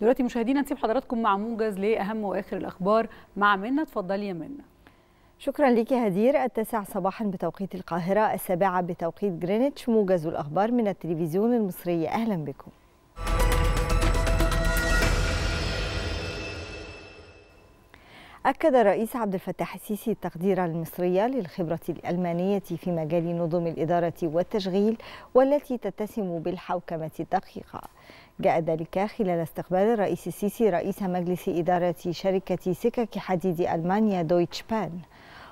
دلوقتي مشاهدينا نسيب حضراتكم مع موجز لاهم واخر الاخبار مع منى اتفضلي يا منى شكرا لك يا هدير التاسع صباحا بتوقيت القاهره السابعه بتوقيت جرينتش موجز الاخبار من التلفزيون المصري اهلا بكم أكد الرئيس عبد الفتاح السيسي التقدير المصري للخبرة الألمانية في مجال نظم الإدارة والتشغيل والتي تتسم بالحوكمة الدقيقة جاء ذلك خلال استقبال الرئيس السيسي رئيس مجلس إدارة شركة سكك حديد ألمانيا دويتش بان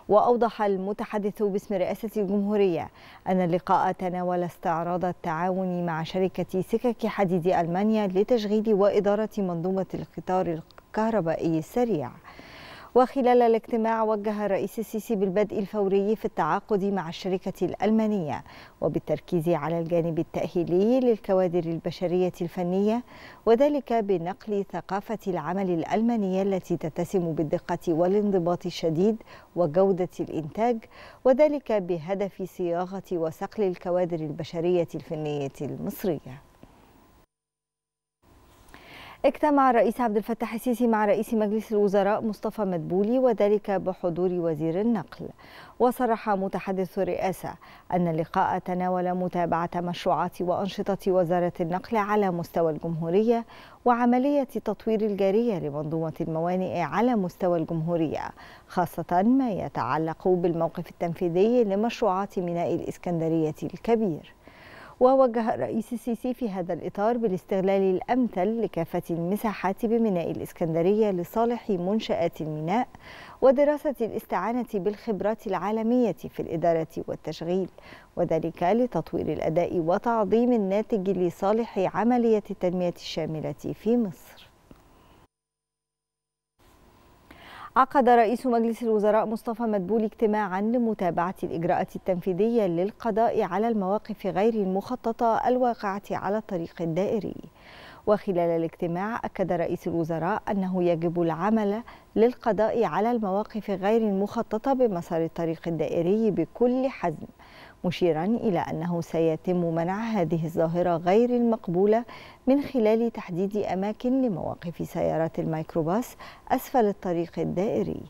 وأوضح المتحدث باسم رئاسة الجمهورية أن اللقاء تناول استعراض التعاون مع شركة سكك حديد ألمانيا لتشغيل وإدارة منظومة القطار الكهربائي السريع وخلال الاجتماع وجه الرئيس السيسي بالبدء الفوري في التعاقد مع الشركة الألمانية وبالتركيز على الجانب التأهيلي للكوادر البشرية الفنية وذلك بنقل ثقافة العمل الألمانية التي تتسم بالدقة والانضباط الشديد وجودة الإنتاج وذلك بهدف صياغة وصقل الكوادر البشرية الفنية المصرية اجتمع الرئيس عبد الفتاح السيسي مع رئيس مجلس الوزراء مصطفى مدبولي وذلك بحضور وزير النقل وصرح متحدث الرئاسة أن اللقاء تناول متابعة مشروعات وأنشطة وزارة النقل على مستوى الجمهورية وعملية التطوير الجارية لمنظومة الموانئ على مستوى الجمهورية خاصة ما يتعلق بالموقف التنفيذي لمشروعات ميناء الإسكندرية الكبير ووجه الرئيس السيسي في هذا الإطار بالاستغلال الأمثل لكافة المساحات بميناء الإسكندرية لصالح منشآت الميناء ودراسة الاستعانة بالخبرات العالمية في الإدارة والتشغيل وذلك لتطوير الأداء وتعظيم الناتج لصالح عملية التنمية الشاملة في مصر عقد رئيس مجلس الوزراء مصطفى مدبولي اجتماعا لمتابعة الإجراءات التنفيذية للقضاء على المواقف غير المخططة الواقعة على الطريق الدائري وخلال الاجتماع أكد رئيس الوزراء أنه يجب العمل للقضاء على المواقف غير المخططة بمسار الطريق الدائري بكل حزم مشيرا إلى أنه سيتم منع هذه الظاهرة غير المقبولة من خلال تحديد أماكن لمواقف سيارات الميكروباص أسفل الطريق الدائري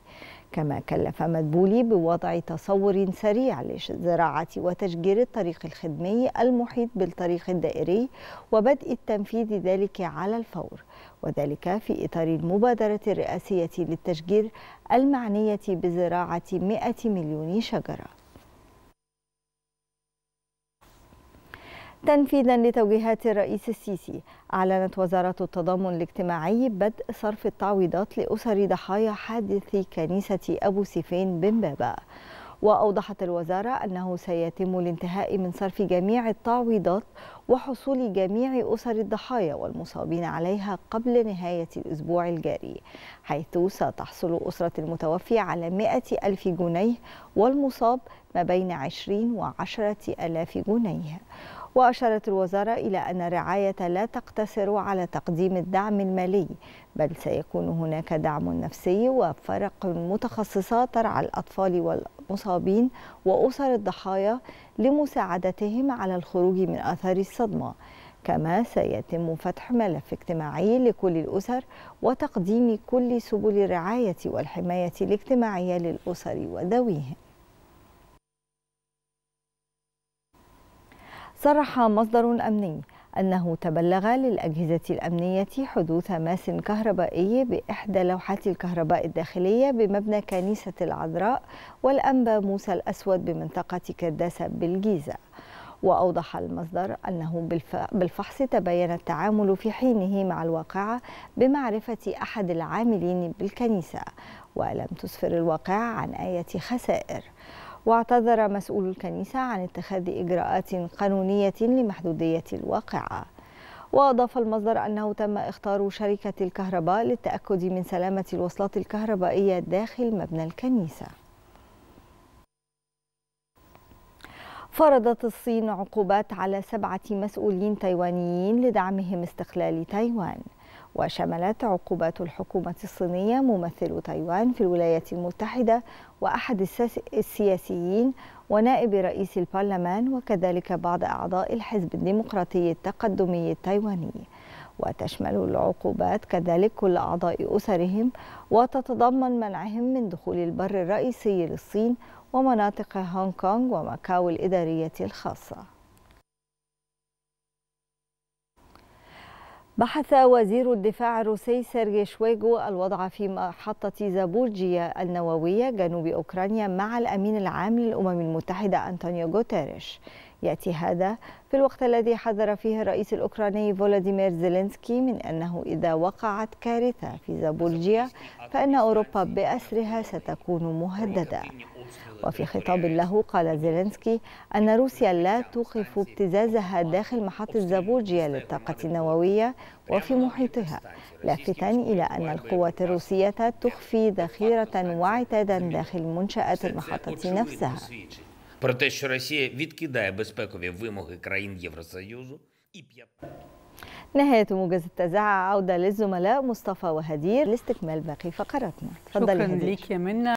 كما كلف مدبولي بوضع تصور سريع لزراعة وتشجير الطريق الخدمي المحيط بالطريق الدائري وبدء التنفيذ ذلك على الفور وذلك في إطار المبادرة الرئاسية للتشجير المعنية بزراعة 100 مليون شجرة تنفيذا لتوجيهات الرئيس السيسي أعلنت وزارة التضامن الاجتماعي بدء صرف التعويضات لأسر ضحايا حادث كنيسة أبو سيفين بمبابا وأوضحت الوزارة أنه سيتم الانتهاء من صرف جميع التعويضات وحصول جميع أسر الضحايا والمصابين عليها قبل نهاية الأسبوع الجاري حيث ستحصل أسرة المتوفي على 100 ألف جنيه والمصاب ما بين 20 و 10 ألاف جنيه وأشارت الوزارة إلى أن الرعاية لا تقتصر على تقديم الدعم المالي بل سيكون هناك دعم نفسي وفرق متخصصة ترعى الأطفال والمصابين وأسر الضحايا لمساعدتهم على الخروج من آثار الصدمة كما سيتم فتح ملف اجتماعي لكل الأسر وتقديم كل سبل الرعاية والحماية الاجتماعية للأسر وذويهم صرح مصدر أمني أنه تبلغ للأجهزة الأمنية حدوث ماس كهربائي بإحدى لوحات الكهرباء الداخلية بمبنى كنيسة العذراء والأنبا موسى الأسود بمنطقة كداسة بالجيزة وأوضح المصدر أنه بالفحص تبين التعامل في حينه مع الواقعة بمعرفة أحد العاملين بالكنيسة ولم تسفر الواقعة عن أية خسائر واعتذر مسؤول الكنيسة عن اتخاذ إجراءات قانونية لمحدودية الواقعة وأضاف المصدر أنه تم اختار شركة الكهرباء للتأكد من سلامة الوصلات الكهربائية داخل مبنى الكنيسة فرضت الصين عقوبات على سبعة مسؤولين تايوانيين لدعمهم استقلال تايوان وشملت عقوبات الحكومة الصينية ممثل تايوان في الولايات المتحدة وأحد السياسيين ونائب رئيس البرلمان وكذلك بعض أعضاء الحزب الديمقراطي التقدمي التايواني وتشمل العقوبات كذلك كل أعضاء أسرهم وتتضمن منعهم من دخول البر الرئيسي للصين ومناطق هونغ كونغ وماكاو الإدارية الخاصة بحث وزير الدفاع الروسي سيرجي شويغو الوضع في محطة زابورجيا النووية جنوب أوكرانيا مع الأمين العام للأمم المتحدة أنطونيو غوتيريش يأتي هذا في الوقت الذي حذر فيه الرئيس الأوكراني فولاديمير زيلينسكي من أنه إذا وقعت كارثة في زابورجيا فإن أوروبا بأسرها ستكون مهددة وفي خطاب له قال زيلينسكي أن روسيا لا توقف ابتزازها داخل محطة زابوجيا للطاقة النووية وفي محيطها لافتا إلى أن القوات الروسية تخفي ذخيرة وعتادا داخل منشآت المحطة نفسها نهاية موجز التزاعة عودة للزملاء مصطفى وهدير لاستكمال باقي فقراتنا تفضلي شكرا لك يا منا